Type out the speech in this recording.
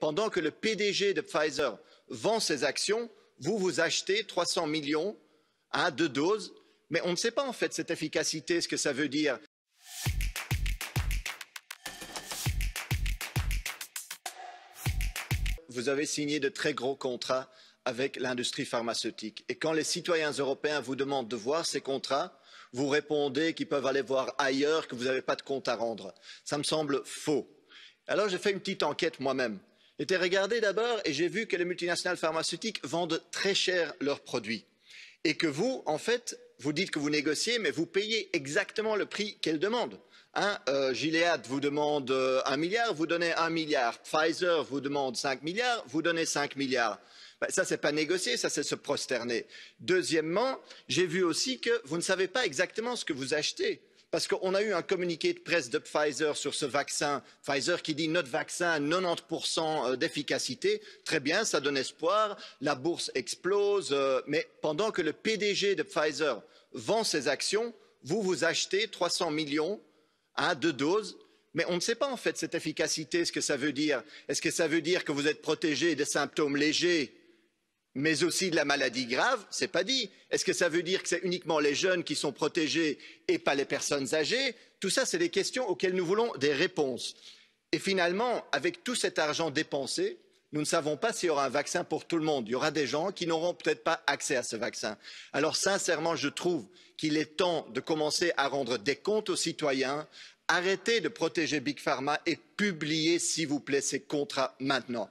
pendant que le PDG de Pfizer vend ses actions, vous vous achetez 300 millions à hein, deux doses, mais on ne sait pas en fait cette efficacité, ce que ça veut dire. Vous avez signé de très gros contrats avec l'industrie pharmaceutique. Et quand les citoyens européens vous demandent de voir ces contrats, vous répondez qu'ils peuvent aller voir ailleurs, que vous n'avez pas de compte à rendre. Ça me semble faux. Alors j'ai fait une petite enquête moi-même été regardé d'abord et j'ai vu que les multinationales pharmaceutiques vendent très cher leurs produits et que vous, en fait, vous dites que vous négociez, mais vous payez exactement le prix qu'elles demandent. Hein, euh, Gilead vous demande euh, un milliard, vous donnez un milliard. Pfizer vous demande cinq milliards, vous donnez cinq milliards. Bah, ça, c'est pas négocier, ça, c'est se prosterner. Deuxièmement, j'ai vu aussi que vous ne savez pas exactement ce que vous achetez parce qu'on a eu un communiqué de presse de Pfizer sur ce vaccin. Pfizer qui dit notre vaccin a 90% euh, d'efficacité. Très bien, ça donne espoir. La bourse explose. Euh, mais pendant que le PDG de Pfizer vend ses actions, vous vous achetez 300 millions à hein, de doses. Mais on ne sait pas en fait cette efficacité, ce que ça veut dire. Est-ce que ça veut dire que vous êtes protégé des symptômes légers mais aussi de la maladie grave, ce n'est pas dit. Est-ce que ça veut dire que c'est uniquement les jeunes qui sont protégés et pas les personnes âgées Tout ça, c'est des questions auxquelles nous voulons des réponses. Et finalement, avec tout cet argent dépensé, nous ne savons pas s'il y aura un vaccin pour tout le monde. Il y aura des gens qui n'auront peut-être pas accès à ce vaccin. Alors sincèrement, je trouve qu'il est temps de commencer à rendre des comptes aux citoyens. Arrêtez de protéger Big Pharma et publier, s'il vous plaît, ces contrats maintenant.